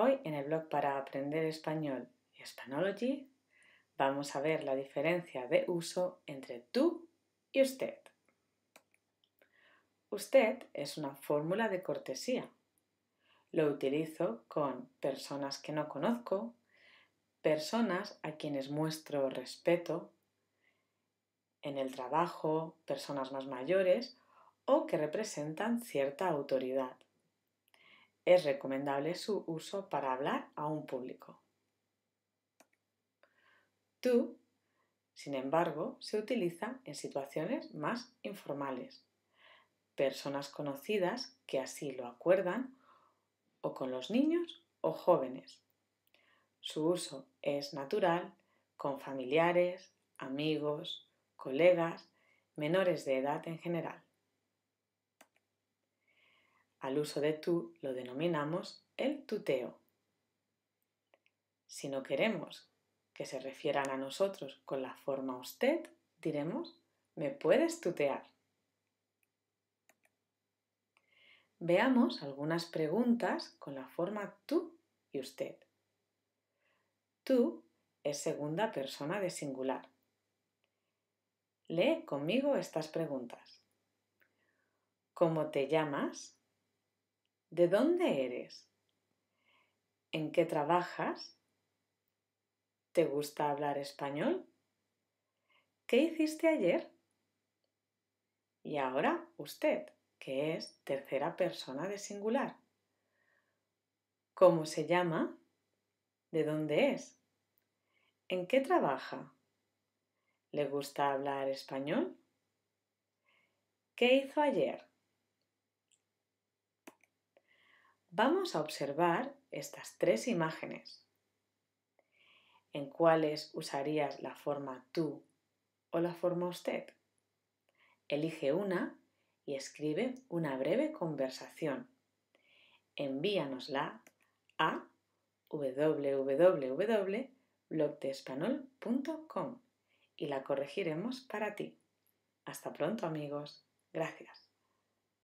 Hoy en el blog para aprender español y Spanology vamos a ver la diferencia de uso entre tú y usted. Usted es una fórmula de cortesía. Lo utilizo con personas que no conozco, personas a quienes muestro respeto, en el trabajo, personas más mayores o que representan cierta autoridad. Es recomendable su uso para hablar a un público. Tú, sin embargo, se utiliza en situaciones más informales. Personas conocidas que así lo acuerdan o con los niños o jóvenes. Su uso es natural con familiares, amigos, colegas, menores de edad en general. Al uso de tú lo denominamos el tuteo. Si no queremos que se refieran a nosotros con la forma usted, diremos, me puedes tutear. Veamos algunas preguntas con la forma tú y usted. Tú es segunda persona de singular. Lee conmigo estas preguntas. ¿Cómo te llamas? ¿De dónde eres? ¿En qué trabajas? ¿Te gusta hablar español? ¿Qué hiciste ayer? Y ahora usted, que es tercera persona de singular. ¿Cómo se llama? ¿De dónde es? ¿En qué trabaja? ¿Le gusta hablar español? ¿Qué hizo ayer? Vamos a observar estas tres imágenes, en cuáles usarías la forma tú o la forma usted. Elige una y escribe una breve conversación. Envíanosla a www.blogtespanol.com y la corregiremos para ti. Hasta pronto amigos. Gracias.